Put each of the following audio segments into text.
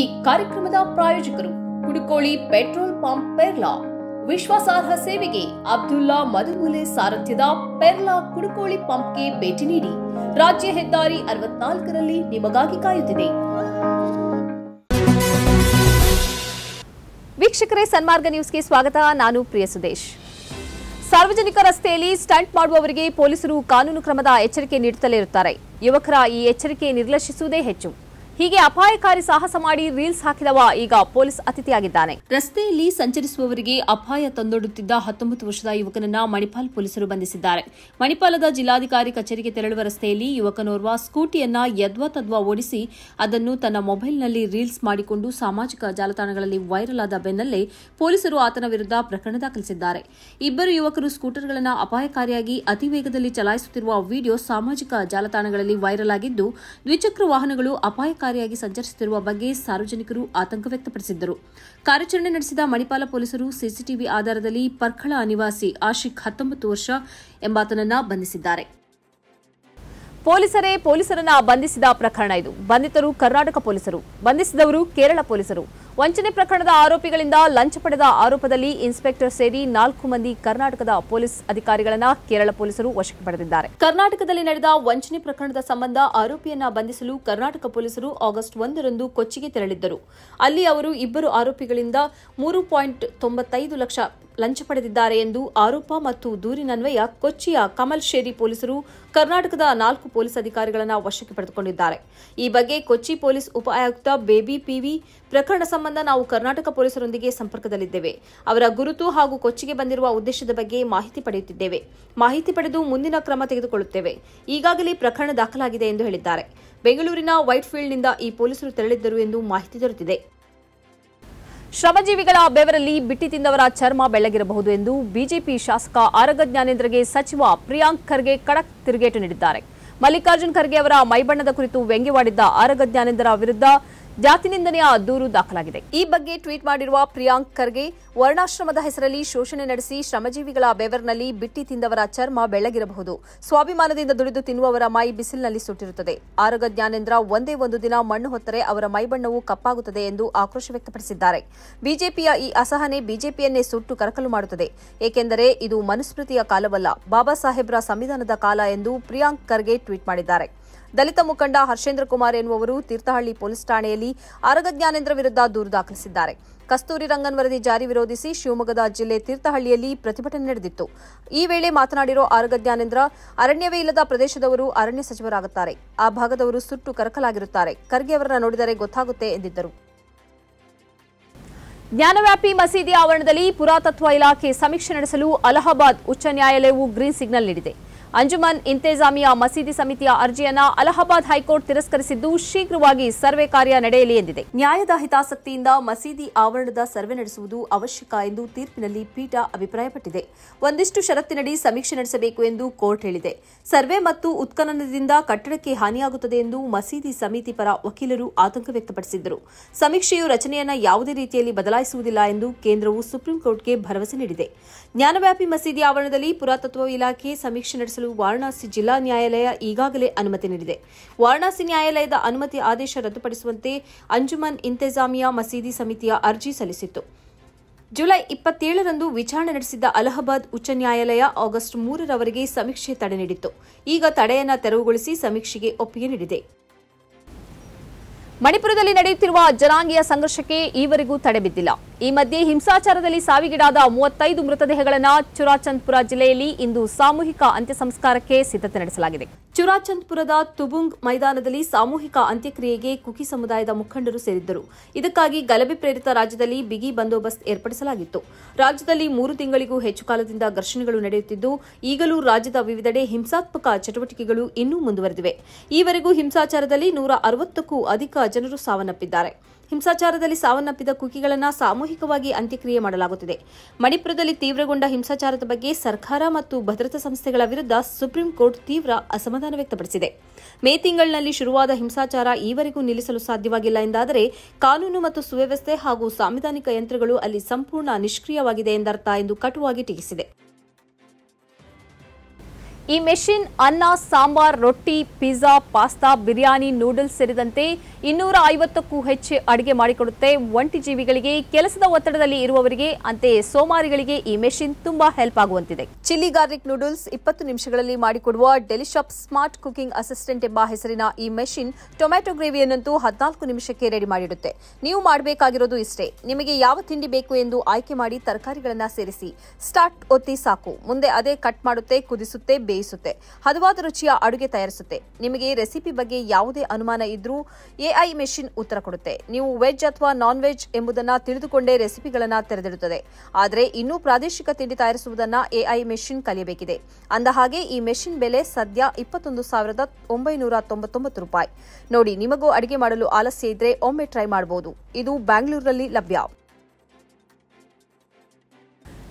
ಈ ಕಾರ್ಯಕ್ರಮದ ಪ್ರಾಯೋಜಕರು ಕುಡುಕೋಳಿ ಪೆಟ್ರೋಲ್ ಪಂಪ್ ಪೆರ್ಲಾ ವಿಶ್ವಾಸಾರ್ಹ ಸೇವೆಗೆ ಅಬ್ದುಲ್ಲಾ ಮಧುಮೂಲೆ ಸಾರಥ್ಯದ ಪೆರ್ಲಾ ಕುಡುಕೋಳಿ ಪಂಪ್ಗೆ ಭೇಟಿ ನೀಡಿ ರಾಜ್ಯ ಹೆದ್ದಾರಿ ಅರವತ್ನಾಲ್ಕರಲ್ಲಿ ನಿಮಗಾಗಿ ಕಾಯುತ್ತಿದೆ ವೀಕ್ಷಕರೇ ಸನ್ಮಾರ್ಗ ನ್ಯೂಸ್ಗೆ ಸ್ವಾಗತ ನಾನು ಪ್ರಿಯ ಸುದೇಶ್ ಸಾರ್ವಜನಿಕ ರಸ್ತೆಯಲ್ಲಿ ಸ್ಟಂಟ್ ಮಾಡುವವರಿಗೆ ಪೊಲೀಸರು ಕಾನೂನು ಕ್ರಮದ ಎಚ್ಚರಿಕೆ ನೀಡುತ್ತಲೇ ಇರುತ್ತಾರೆ ಯುವಕರ ಈ ಎಚ್ಚರಿಕೆ ನಿರ್ಲಕ್ಷಿಸುವುದೇ ಹೆಚ್ಚು ಹೀಗೆ ಅಪಾಯಕಾರಿ ಸಾಹಸ ಮಾಡಿ ರೀಲ್ಸ್ ಹಾಕಿದವ ಈಗ ಪೊಲೀಸ್ ಅತಿಥಿಯಾಗಿದ್ದಾನೆ ರಸ್ತೆಯಲ್ಲಿ ಸಂಚರಿಸುವವರಿಗೆ ಅಪಾಯ ತಂದೊಡುತ್ತಿದ್ದ ಹತ್ತೊಂಬತ್ತು ವರ್ಷದ ಯುವಕನನ್ನ ಮಣಿಪಾಲ್ ಪೊಲೀಸರು ಬಂಧಿಸಿದ್ದಾರೆ ಮಣಿಪಾಲದ ಜಿಲ್ಲಾಧಿಕಾರಿ ಕಚೇರಿಗೆ ತೆರಳುವ ರಸ್ತೆಯಲ್ಲಿ ಯುವಕನೋರ್ವ ಸ್ಕೂಟಿಯನ್ನ ಯದ್ವಾ ತದ್ವಾ ಓಡಿಸಿ ಅದನ್ನು ತನ್ನ ಮೊಬೈಲ್ನಲ್ಲಿ ರೀಲ್ಸ್ ಮಾಡಿಕೊಂಡು ಸಾಮಾಜಿಕ ಜಾಲತಾಣಗಳಲ್ಲಿ ವೈರಲ್ ಆದ ಬೆನ್ನಲ್ಲೇ ಪೊಲೀಸರು ಆತನ ವಿರುದ್ಧ ಪ್ರಕರಣ ದಾಖಲಿಸಿದ್ದಾರೆ ಇಬ್ಬರು ಯುವಕರು ಸ್ಕೂಟರ್ಗಳನ್ನು ಅಪಾಯಕಾರಿಯಾಗಿ ಅತಿ ವೇಗದಲ್ಲಿ ಚಲಾಯಿಸುತ್ತಿರುವ ವಿಡಿಯೋ ಸಾಮಾಜಿಕ ಜಾಲತಾಣಗಳಲ್ಲಿ ವೈರಲ್ ಆಗಿದ್ದು ದ್ವಿಚಕ್ರ ವಾಹನಗಳು ಅಪಾಯ ಕಾರಿಯಾಗಿ ಸಂಚರಿಸುತ್ತಿರುವ ಬಗ್ಗೆ ಸಾರ್ವಜನಿಕರು ಆತಂಕ ವ್ಯಕ್ತಪಡಿಸಿದ್ದರು ಕಾರ್ಯಾಚರಣೆ ನಡೆಸಿದ ಮಣಿಪಾಲ ಪೊಲೀಸರು ಸಿಸಿಟಿವಿ ಆಧಾರದಲ್ಲಿ ಪರ್ಖಳ ನಿವಾಸಿ ಆಶಿಕ್ ಹತ್ತೊಂಬತ್ತು ವರ್ಷ ಎಂಬಾತನನ್ನ ಬಂಧಿಸಿದ್ದಾರೆ ಪೊಲೀಸರೇ ಪೊಲೀಸರನ್ನ ಬಂಧಿಸಿದ ಪ್ರಕರಣ ಇದು ಬಂಧಿತರು ಕರ್ನಾಟಕ ಪೊಲೀಸರು ಬಂಧಿಸಿದವರು ಕೇರಳ ಪೊಲೀಸರು ವಂಚನೆ ಪ್ರಕರಣದ ಆರೋಪಿಗಳಿಂದ ಲಂಚ ಪಡೆದ ಆರೋಪದಲ್ಲಿ ಇನ್ಸ್ಪೆಕ್ಟರ್ ಸೇರಿ ನಾಲ್ಕು ಮಂದಿ ಕರ್ನಾಟಕದ ಪೊಲೀಸ್ ಅಧಿಕಾರಿಗಳನ್ನ ಕೇರಳ ಪೊಲೀಸರು ವಶಕ್ಕೆ ಪಡೆದಿದ್ದಾರೆ ಕರ್ನಾಟಕದಲ್ಲಿ ನಡೆದ ವಂಚನೆ ಪ್ರಕರಣದ ಸಂಬಂಧ ಆರೋಪಿಯನ್ನ ಬಂಧಿಸಲು ಕರ್ನಾಟಕ ಪೊಲೀಸರು ಆಗಸ್ಟ್ ಒಂದರಂದು ಕೊಚ್ಚಿಗೆ ತೆರಳಿದ್ದರು ಅಲ್ಲಿ ಅವರು ಇಬ್ಬರು ಆರೋಪಿಗಳಿಂದ ಮೂರು ಪಾಯಿಂಟ್ ಲಕ್ಷ ಲಂಚ ಪಡೆದಿದ್ದಾರೆ ಎಂದು ಆರೋಪ ಮತ್ತು ದೂರಿನನ್ವಯ ಕೊಚ್ಚಿಯ ಕಮಲ್ ಶೇರಿ ಪೊಲೀಸರು ಕರ್ನಾಟಕದ ನಾಲ್ಕು ಪೊಲೀಸ್ ಅಧಿಕಾರಿಗಳನ್ನು ವಶಕ್ಕೆ ಪಡೆದುಕೊಂಡಿದ್ದಾರೆ ಈ ಬಗ್ಗೆ ಕೊಚ್ಚಿ ಪೊಲೀಸ್ ಉಪ ಆಯುಕ್ತ ಬೇಬಿ ಪಿವಿ ಪ್ರಕರಣ ಸಂಬಂಧ ನಾವು ಕರ್ನಾಟಕ ಪೊಲೀಸರೊಂದಿಗೆ ಸಂಪರ್ಕದಲ್ಲಿದ್ದೇವೆ ಅವರ ಗುರುತು ಹಾಗೂ ಕೊಚ್ಚಿಗೆ ಬಂದಿರುವ ಉದ್ದೇಶದ ಬಗ್ಗೆ ಮಾಹಿತಿ ಪಡೆಯುತ್ತಿದ್ದೇವೆ ಮಾಹಿತಿ ಪಡೆದು ಮುಂದಿನ ಕ್ರಮ ತೆಗೆದುಕೊಳ್ಳುತ್ತೇವೆ ಈಗಾಗಲೇ ಪ್ರಕರಣ ದಾಖಲಾಗಿದೆ ಎಂದು ಹೇಳಿದ್ದಾರೆ ಬೆಂಗಳೂರಿನ ವೈಟ್ಫೀಲ್ಡ್ನಿಂದ ಈ ಪೊಲೀಸರು ತೆರಳಿದ್ದರು ಎಂದು ಮಾಹಿತಿ ದೊರೆತಿದೆ ಶ್ರಮಜೀವಿಗಳ ಬೆವರಲ್ಲಿ ಬಿಟ್ಟಿ ತಿಂದವರ ಚರ್ಮ ಬೆಳಗಿರಬಹುದು ಎಂದು ಬಿಜೆಪಿ ಶಾಸಕ ಆರಗ ಜ್ಞಾನೇಂದ್ರಗೆ ಸಚಿವ ಪ್ರಿಯಾಂಕ್ ಖರ್ಗೆ ಕಡಕ್ ತಿರುಗೇಟು ನೀಡಿದ್ದಾರೆ ಮಲ್ಲಿಕಾರ್ಜುನ್ ಖರ್ಗೆ ಅವರ ಮೈಬಣ್ಣದ ಕುರಿತು ವ್ಯಂಗ್ಯವಾಡಿದ್ದ ಆರಗ ಜ್ಞಾನೇಂದ್ರ ವಿರುದ್ಧ ಜಾತಿ ನಿಂದನೆಯ ದೂರು ದಾಖಲಾಗಿದೆ ಈ ಬಗ್ಗೆ ಟ್ವೀಟ್ ಮಾಡಿರುವ ಪ್ರಿಯಾಂಕ್ ಖರ್ಗೆ ವರ್ಣಾಶ್ರಮದ ಹೆಸರಲ್ಲಿ ಶೋಷಣೆ ನಡೆಸಿ ಶ್ರಮಜೀವಿಗಳ ಬೆವರ್ನಲ್ಲಿ ಬಿಟ್ಟಿ ತಿಂದವರ ಚರ್ಮ ಬೆಳ್ಳಗಿರಬಹುದು ಸ್ವಾಭಿಮಾನದಿಂದ ದುಡಿದು ತಿನ್ನುವವರ ಮೈ ಬಿಸಿಲಿನಲ್ಲಿ ಸುಟ್ಟಿರುತ್ತದೆ ಆರೋಗ್ಯ ಜ್ಞಾನೇಂದ್ರ ಒಂದೇ ಒಂದು ದಿನ ಮಣ್ಣು ಹೊತ್ತರೆ ಅವರ ಮೈಬಣ್ಣವು ಕಪ್ಪಾಗುತ್ತದೆ ಎಂದು ಆಕ್ರೋಶ ವ್ಯಕ್ತಪಡಿಸಿದ್ದಾರೆ ಬಿಜೆಪಿಯ ಈ ಅಸಹನೆ ಬಿಜೆಪಿಯನ್ನೇ ಸುಟ್ಟು ಕರಕಲು ಮಾಡುತ್ತದೆ ಏಕೆಂದರೆ ಇದು ಮನುಸ್ಮೃತಿಯ ಕಾಲವಲ್ಲ ಬಾಬಾ ಸಾಹೇಬ್ರ ಸಂವಿಧಾನದ ಕಾಲ ಎಂದು ಪ್ರಿಯಾಂಕ್ ಖರ್ಗೆ ಟ್ವೀಟ್ ಮಾಡಿದ್ದಾರೆ ದಲಿತ ಮುಖಂಡ ಹರ್ಷೇಂದ್ರ ಕುಮಾರ್ ಎನ್ನುವರು ತೀರ್ಥಹಳ್ಳಿ ಪೊಲೀಸ್ ಠಾಣೆಯಲ್ಲಿ ಆರಗ ಜ್ಞಾನೇಂದ್ರ ವಿರುದ್ಧ ದೂರು ದಾಖಲಿಸಿದ್ದಾರೆ ಕಸ್ತೂರಿ ರಂಗನ್ ವರದಿ ಜಾರಿ ವಿರೋಧಿಸಿ ಶಿವಮೊಗ್ಗದ ಜಿಲ್ಲೆ ತೀರ್ಥಹಳ್ಳಿಯಲ್ಲಿ ಪ್ರತಿಭಟನೆ ನಡೆದಿತ್ತು ಈ ವೇಳೆ ಮಾತನಾಡಿರುವ ಆರಗ ಜ್ಞಾನೇಂದ್ರ ಅರಣ್ಯವೇ ಇಲ್ಲದ ಪ್ರದೇಶದವರು ಅರಣ್ಯ ಸಚಿವರಾಗುತ್ತಾರೆ ಆ ಭಾಗದವರು ಸುಟ್ಟು ಕರಕಲಾಗಿರುತ್ತಾರೆ ಖರ್ಗೆ ಅವರನ್ನ ನೋಡಿದರೆ ಗೊತ್ತಾಗುತ್ತೆ ಎಂದಿದ್ದರು ಜ್ಞಾನವ್ಯಾಪಿ ಮಸೀದಿ ಆವರಣದಲ್ಲಿ ಪುರಾತತ್ವ ಇಲಾಖೆ ಸಮೀಕ್ಷೆ ನಡೆಸಲು ಅಲಹಾಬಾದ್ ಉಚ್ಚ ನ್ಯಾಯಾಲಯವು ಗ್ರೀನ್ ಸಿಗ್ನಲ್ ನೀಡಿದೆ ಅಂಜುಮನ್ ಇಂತೇಜಾಮಿಯಾ ಮಸೀದಿ ಸಮಿತಿಯ ಅರ್ಜಿಯನ್ನ ಅಲಹಾಬಾದ್ ಹೈಕೋರ್ಟ್ ತಿರಸ್ಕರಿಸಿದ್ದು ಶೀಘ್ರವಾಗಿ ಸರ್ವೆ ಕಾರ್ಯ ನಡೆಯಲಿ ಎಂದಿದೆ ನ್ಯಾಯದ ಹಿತಾಸಕ್ತಿಯಿಂದ ಮಸೀದಿ ಆವರಣದ ಸರ್ವೆ ನಡೆಸುವುದು ಅವಶ್ಯಕ ಎಂದು ತೀರ್ಪಿನಲ್ಲಿ ಪೀಠ ಅಭಿಪ್ರಾಯಪಟ್ಟಿದೆ ಒಂದಿಷ್ಟು ಷರತ್ತಿನಡಿ ಸಮೀಕ್ಷೆ ನಡೆಸಬೇಕು ಎಂದು ಕೋರ್ಟ್ ಹೇಳಿದೆ ಸರ್ವೆ ಮತ್ತು ಉತ್ಖನನದಿಂದ ಕಟ್ಟಡಕ್ಕೆ ಹಾನಿಯಾಗುತ್ತದೆ ಎಂದು ಮಸೀದಿ ಸಮಿತಿ ಪರ ವಕೀಲರು ಆತಂಕ ವ್ಯಕ್ತಪಡಿಸಿದ್ದರು ಸಮೀಕ್ಷೆಯು ರಚನೆಯನ್ನು ಯಾವುದೇ ರೀತಿಯಲ್ಲಿ ಬದಲಾಯಿಸುವುದಿಲ್ಲ ಎಂದು ಕೇಂದ್ರವು ಸುಪ್ರೀಂ ಭರವಸೆ ನೀಡಿದೆ ಜ್ಞಾನವ್ಯಾಪಿ ಮಸೀದಿ ಆವರಣದಲ್ಲಿ ಪುರಾತತ್ವ ಇಲಾಖೆ ಸಮೀಕ್ಷೆ ನಡೆಸಲು ವಾರಣಾಸಿ ಜಿಲ್ಲಾ ನ್ಯಾಯಾಲಯ ಈಗಾಗಲೇ ಅನುಮತಿ ನೀಡಿದೆ ವಾರಣಾಸಿ ನ್ಯಾಯಾಲಯದ ಅನುಮತಿ ಆದೇಶ ರದ್ದುಪಡಿಸುವಂತೆ ಅಂಜುಮನ್ ಇಂತೆಜಾಮಿಯಾ ಮಸೀದಿ ಸಮಿತಿಯ ಅರ್ಜಿ ಸಲ್ಲಿಸಿತ್ತು ಜುಲೈ ಇಪ್ಪತ್ತೇಳರಂದು ವಿಚಾರಣೆ ನಡೆಸಿದ್ದ ಅಲಹಾಬಾದ್ ಉಚ್ಚ ನ್ಯಾಯಾಲಯ ಆಗಸ್ಟ್ ಮೂರರವರೆಗೆ ಸಮೀಕ್ಷೆ ತಡೆ ನೀಡಿತ್ತು ಈಗ ತಡೆಯನ್ನ ತೆರವುಗೊಳಿಸಿ ಸಮೀಕ್ಷೆಗೆ ಒಪ್ಪಿಗೆ ನೀಡಿದೆ ಮಣಿಪುರದಲ್ಲಿ ನಡೆಯುತ್ತಿರುವ ಜನಾಂಗೀಯ ಸಂಘರ್ಷಕ್ಕೆ ಈವರೆಗೂ ತಡೆ ಬಿದ್ದಿಲ್ಲ ಈ ಮಧ್ಯೆ ಹಿಂಸಾಚಾರದಲ್ಲಿ ಸಾವಿಗೀಡಾದ ಮೂವತ್ತೈದು ಮೃತದೇಹಗಳನ್ನು ಚುರಾಚಂದ್ಪುರ ಜಿಲ್ಲೆಯಲ್ಲಿ ಇಂದು ಸಾಮೂಹಿಕ ಅಂತ್ಯಸಂಸ್ಕಾರಕ್ಕೆ ಸಿದ್ಧತೆ ನಡೆಸಲಾಗಿದೆ ಚುರಾಚಂದ್ಪುರದ ತುಬುಂಗ್ ಮೈದಾನದಲ್ಲಿ ಸಾಮೂಹಿಕ ಅಂತ್ಯಕ್ರಿಯೆಗೆ ಕುಕಿ ಸಮುದಾಯದ ಮುಖಂಡರು ಸೇರಿದ್ದರು ಇದಕ್ಕಾಗಿ ಗಲಭೆ ಪ್ರೇರಿತ ರಾಜ್ಯದಲ್ಲಿ ಬಿಗಿ ಬಂದೋಬಸ್ತ್ ಏರ್ಪಡಿಸಲಾಗಿತ್ತು ರಾಜ್ಯದಲ್ಲಿ ಮೂರು ತಿಂಗಳಿಗೂ ಹೆಚ್ಚು ಕಾಲದಿಂದ ಘರ್ಷಣೆಗಳು ನಡೆಯುತ್ತಿದ್ದು ಈಗಲೂ ರಾಜ್ಯದ ವಿವಿಧೆಡೆ ಹಿಂಸಾತ್ಮಕ ಚಟುವಟಿಕೆಗಳು ಇನ್ನೂ ಮುಂದುವರೆದಿವೆ ಈವರೆಗೂ ಹಿಂಸಾಚಾರದಲ್ಲಿ ನೂರ ಅರವತ್ತಕ್ಕೂ ಅಧಿಕ ಜನರು ಸಾವನ್ನಪ್ಪಿದ್ದಾರೆ ಹಿಂಸಾಚಾರದಲ್ಲಿ ಸಾವನ್ನಪ್ಪಿದ ಕುಕಿಗಳನ್ನು ಸಾಮೂಹಿಕವಾಗಿ ಅಂತ್ಯಕ್ರಿಯೆ ಮಾಡಲಾಗುತ್ತಿದೆ ಮಣಿಪುರದಲ್ಲಿ ತೀವ್ರಗೊಂಡ ಹಿಂಸಾಚಾರದ ಬಗ್ಗೆ ಸರ್ಕಾರ ಮತ್ತು ಭದ್ರತಾ ಸಂಸ್ಥೆಗಳ ವಿರುದ್ಧ ಸುಪ್ರೀಂ ಕೋರ್ಟ್ ತೀವ್ರ ಅಸಮಾಧಾನ ವ್ಯಕ್ತಪಡಿಸಿದೆ ಮೇ ತಿಂಗಳಿನಲ್ಲಿ ಶುರುವಾದ ಹಿಂಸಾಚಾರ ಈವರೆಗೂ ನಿಲ್ಲಿಸಲು ಸಾಧ್ಯವಾಗಿಲ್ಲ ಎಂದಾದರೆ ಕಾನೂನು ಮತ್ತು ಸುವ್ಯವಸ್ಥೆ ಹಾಗೂ ಸಾಂವಿಧಾನಿಕ ಯಂತ್ರಗಳು ಅಲ್ಲಿ ಸಂಪೂರ್ಣ ನಿಷ್ಕ್ರಿಯವಾಗಿದೆ ಎಂದರ್ಥ ಎಂದು ಕಟುವಾಗಿ ಟೀಕಿಸಿದೆ ಈ ಮೆಷಿನ್ ಅನ್ನ ಸಾಂಬಾರ್ ರೊಟ್ಟಿ ಪಿಜ್ಜಾ ಪಾಸ್ತಾ ಬಿರಿಯಾನಿ ನೂಡಲ್ಸ್ ಸೇರಿದಂತೆ ಇನ್ನೂರ ಐವತ್ತಕ್ಕೂ ಹೆಚ್ಚು ಅಡುಗೆ ಮಾಡಿಕೊಡುತ್ತೆ ಒಂಟಿ ಜೀವಿಗಳಿಗೆ ಕೆಲಸದ ಒತ್ತಡದಲ್ಲಿ ಇರುವವರಿಗೆ ಅಂತೆಯೇ ಸೋಮಾರಿಗಳಿಗೆ ಈ ಮೆಷಿನ್ ತುಂಬಾ ಹೆಲ್ಪ್ ಆಗುವಂತಿದೆ ಚಿಲ್ಲಿ ಗಾರ್ಲಿಕ್ ನೂಡಲ್ಸ್ ಇಪ್ಪತ್ತು ನಿಮಿಷಗಳಲ್ಲಿ ಮಾಡಿಕೊಡುವ ಡೆಲಿಶಾಪ್ ಸ್ಮಾರ್ಟ್ ಕುಕಿಂಗ್ ಅಸಿಸ್ಟೆಂಟ್ ಎಂಬ ಹೆಸರಿನ ಈ ಮೆಷಿನ್ ಟೊಮ್ಯಾಟೊ ಗ್ರೇವಿಯನ್ನಂತೂ ಹದಿನಾಲ್ಕು ನಿಮಿಷಕ್ಕೆ ರೆಡಿ ಮಾಡಿಡುತ್ತೆ ನೀವು ಮಾಡಬೇಕಾಗಿರೋದು ಇಷ್ಟೇ ನಿಮಗೆ ಯಾವ ತಿಂಡಿ ಬೇಕು ಎಂದು ಆಯ್ಕೆ ಮಾಡಿ ತರಕಾರಿಗಳನ್ನು ಸೇರಿಸಿ ಸ್ಟಾರ್ಟ್ ಒತ್ತಿ ಸಾಕು ಮುಂದೆ ಅದೇ ಕಟ್ ಮಾಡುತ್ತೆ ಕುದಿಸುತ್ತೆ ಬೇಯಿಸುತ್ತೆ ಹದವಾದ ರುಚಿಯ ಅಡುಗೆ ತಯಾರಿಸುತ್ತೆ ನಿಮಗೆ ರೆಸಿಪಿ ಬಗ್ಗೆ ಯಾವುದೇ ಅನುಮಾನ ಇದ್ರೂ ಎಐ ಮೆಷಿನ್ ಉತ್ತರ ಕೊಡುತ್ತೆ ನೀವು ವೆಜ್ ಅಥವಾ ನಾನ್ ವೆಜ್ ಎಂಬುದನ್ನು ತಿಳಿದುಕೊಂಡೇ ರೆಸಿಪಿಗಳನ್ನು ತೆರೆದಿಡುತ್ತದೆ ಆದರೆ ಇನ್ನೂ ಪ್ರಾದೇಶಿಕ ತಿಂಡಿ ತಯಾರಿಸುವುದನ್ನು ಎಐ ಮೆಷಿನ್ ಕಲಿಯಬೇಕಿದೆ ಅಂದಹಾಗೆ ಈ ಮೆಷಿನ್ ಬೆಲೆ ಸದ್ಯ ಇಪ್ಪತ್ತೊಂದು ಸಾವಿರದ ಒಂಬೈನೂರ ತೊಂಬತ್ತೊಂಬತ್ತು ರೂಪಾಯಿ ನೋಡಿ ನಿಮಗೂ ಅಡುಗೆ ಮಾಡಲು ಆಲಸ್ಯ ಇದ್ರೆ ಒಮ್ಮೆ ಟ್ರೈ ಮಾಡಬಹುದು ಇದು ಬ್ಯಾಂಗ್ಳೂರಲ್ಲಿ ಲಭ್ಯ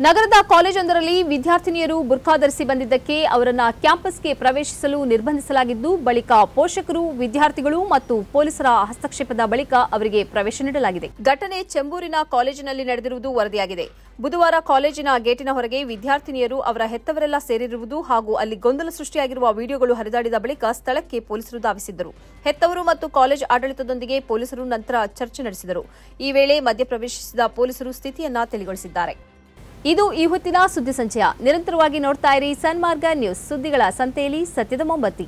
ನಗರದ ಕಾಲೇಜೊಂದರಲ್ಲಿ ವಿದ್ಯಾರ್ಥಿನಿಯರು ಬುರ್ಖಾ ಧರಿಸಿ ಬಂದಿದ್ದಕ್ಕೆ ಅವರನ್ನ ಕ್ಯಾಂಪಸ್ಗೆ ಪ್ರವೇಶಿಸಲು ನಿರ್ಬಂಧಿಸಲಾಗಿದ್ದು ಬಳಿಕ ಪೋಷಕರು ವಿದ್ಯಾರ್ಥಿಗಳು ಮತ್ತು ಪೊಲೀಸರ ಹಸ್ತಕ್ಷೇಪದ ಬಳಿಕ ಅವರಿಗೆ ಪ್ರವೇಶ ನೀಡಲಾಗಿದೆ ಘಟನೆ ಚೆಂಬೂರಿನ ಕಾಲೇಜಿನಲ್ಲಿ ನಡೆದಿರುವುದು ವರದಿಯಾಗಿದೆ ಬುಧವಾರ ಕಾಲೇಜಿನ ಗೇಟಿನ ಹೊರಗೆ ವಿದ್ಯಾರ್ಥಿನಿಯರು ಅವರ ಹೆತ್ತವರೆಲ್ಲ ಸೇರಿರುವುದು ಹಾಗೂ ಅಲ್ಲಿ ಗೊಂದಲ ಸೃಷ್ಟಿಯಾಗಿರುವ ವಿಡಿಯೋಗಳು ಹರಿದಾಡಿದ ಬಳಿಕ ಸ್ಥಳಕ್ಕೆ ಪೊಲೀಸರು ಧಾವಿಸಿದ್ದರು ಹೆತ್ತವರು ಮತ್ತು ಕಾಲೇಜ್ ಆಡಳಿತದೊಂದಿಗೆ ಪೊಲೀಸರು ನಂತರ ಚರ್ಚೆ ನಡೆಸಿದರು ಈ ವೇಳೆ ಮಧ್ಯಪ್ರವೇಶಿಸಿದ ಪೊಲೀಸರು ಸ್ಥಿತಿಯನ್ನ ತಿಳಿಗೊಳಿಸಿದ್ದಾರೆ ಇದು ಈ ಹೊತ್ತಿನ ಸುದ್ದಿ ಸಂಚಯ ನಿರಂತರವಾಗಿ ನೋಡ್ತಾ ಇರಿ ಸನ್ಮಾರ್ಗ ನ್ಯೂಸ್ ಸುದ್ದಿಗಳ ಸಂತೆಯಲ್ಲಿ ಸತ್ಯದ ಮೊಂಬತ್ತಿ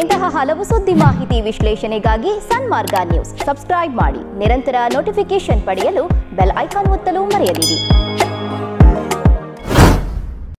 ಇಂತಹ ಹಲವು ಸುದ್ದಿ ಮಾಹಿತಿ ವಿಶ್ಲೇಷಣೆಗಾಗಿ ಸನ್ಮಾರ್ಗ ನ್ಯೂಸ್ ಸಬ್ಸ್ಕ್ರೈಬ್ ಮಾಡಿ ನಿರಂತರ ನೋಟಿಫಿಕೇಶನ್ ಪಡೆಯಲು ಬೆಲ್ ಐಕಾನ್ ಒತ್ತಲು ಮರೆಯದಿರಿ